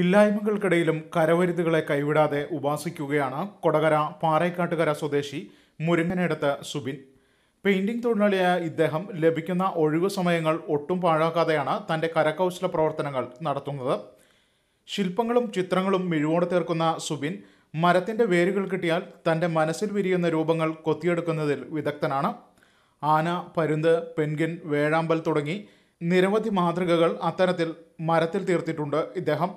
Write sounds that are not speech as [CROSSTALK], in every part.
ഇല്ലായ്മകൾക്കിടയിലും കരവരുതുകളെ കൈവിടാതെ ഉപാസിക്കുകയാണ് കൊടകര പാറേക്കാട്ടുകര സ്വദേശി മുരുങ്ങനടുത്ത് സുബിൻ പെയിന്റിംഗ് തൊഴിലാളിയായ ഇദ്ദേഹം ലഭിക്കുന്ന ഒഴിവു സമയങ്ങൾ ഒട്ടും പാഴാക്കാതെയാണ് തൻ്റെ കരകൗശല പ്രവർത്തനങ്ങൾ നടത്തുന്നത് ശില്പങ്ങളും ചിത്രങ്ങളും മിഴിവോട് തീർക്കുന്ന സുബിൻ മരത്തിൻ്റെ വേരുകൾ കിട്ടിയാൽ തൻ്റെ മനസ്സിൽ വിരിയുന്ന രൂപങ്ങൾ കൊത്തിയെടുക്കുന്നതിൽ വിദഗ്ധനാണ് ആന പരുന്ത് പെൻഗിൻ വേഴാമ്പൽ തുടങ്ങി നിരവധി മാതൃകകൾ അത്തരത്തിൽ മരത്തിൽ തീർത്തിട്ടുണ്ട് ഇദ്ദേഹം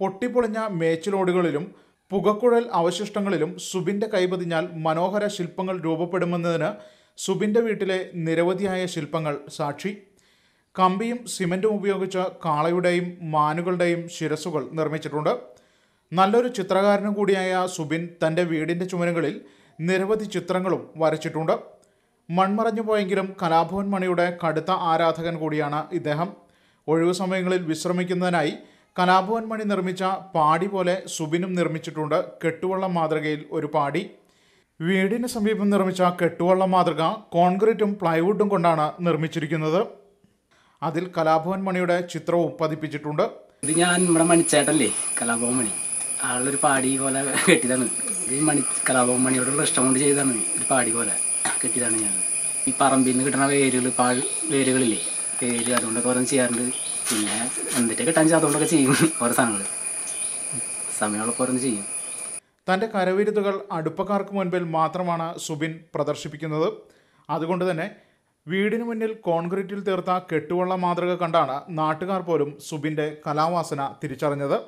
പൊട്ടിപ്പൊളിഞ്ഞ മേച്ചിലോടുകളിലും പുകക്കുഴൽ അവശിഷ്ടങ്ങളിലും സുബിൻ്റെ കൈപതിഞ്ഞാൽ മനോഹര ശില്പങ്ങൾ രൂപപ്പെടുമെന്നതിന് സുബിൻ്റെ വീട്ടിലെ നിരവധിയായ ശില്പങ്ങൾ സാക്ഷി കമ്പിയും സിമെൻറ്റും ഉപയോഗിച്ച് കാളയുടെയും മാനുകളുടെയും ശിരസുകൾ നിർമ്മിച്ചിട്ടുണ്ട് നല്ലൊരു ചിത്രകാരനും കൂടിയായ സുബിൻ തൻ്റെ വീടിൻ്റെ ചുമരുകളിൽ നിരവധി ചിത്രങ്ങളും വരച്ചിട്ടുണ്ട് മൺമറഞ്ഞു പോയെങ്കിലും കലാഭവൻ മണിയുടെ കടുത്ത ആരാധകൻ കൂടിയാണ് ഇദ്ദേഹം ഒഴിവു സമയങ്ങളിൽ വിശ്രമിക്കുന്നതിനായി കലാഭവൻ മണി നിർമ്മിച്ച പാടി പോലെ സുബിനും നിർമ്മിച്ചിട്ടുണ്ട് കെട്ടുവള്ളം മാതൃകയിൽ ഒരു പാടി വീടിന് സമീപം നിർമ്മിച്ച കെട്ടുവള്ളം മാതൃക കോൺക്രീറ്റും പ്ലൈവുഡും കൊണ്ടാണ് നിർമ്മിച്ചിരിക്കുന്നത് അതിൽ കലാഭവൻ മണിയുടെ ചിത്രവും പതിപ്പിച്ചിട്ടുണ്ട് ഇത് ഞാൻ നമ്മുടെ മണിച്ചേട്ടല്ലേ കലാഭവൻ മണി ആളൊരു പാടി പോലെ കെട്ടിയതാണ് ഈ മണി കലാഭവൻ മണിയോടുള്ള ഇഷ്ടം കൊണ്ട് ചെയ്തതാണ് ഒരു പാടി പോലെ കെട്ടിയതാണ് ഞാൻ ഈ പറമ്പിൽ നിന്ന് കിട്ടുന്ന വേരുകൾ പാ വേരുകളില്ലേ പേര് അതുകൊണ്ടൊക്കെ ഓരോന്ന് ചെയ്യാറുണ്ട് പിന്നെ എന്തിട്ട് കിട്ടാൻ ചെയ്യാം അതുകൊണ്ടൊക്കെ ചെയ്യും [LAUGHS] ഓരോ സാധനങ്ങൾ സമയമുള്ളപ്പോൾ ഓരോന്ന് ചെയ്യും തൻ്റെ കരവിരുതുകൾ അടുപ്പക്കാർക്ക് മുൻപിൽ മാത്രമാണ് സുബിൻ പ്രദർശിപ്പിക്കുന്നത് അതുകൊണ്ട് തന്നെ വീടിന് മുന്നിൽ കോൺക്രീറ്റിൽ തീർത്ത കെട്ടുവള്ള മാതൃക കണ്ടാണ് നാട്ടുകാർ പോലും സുബിൻ്റെ കലാവാസന തിരിച്ചറിഞ്ഞത്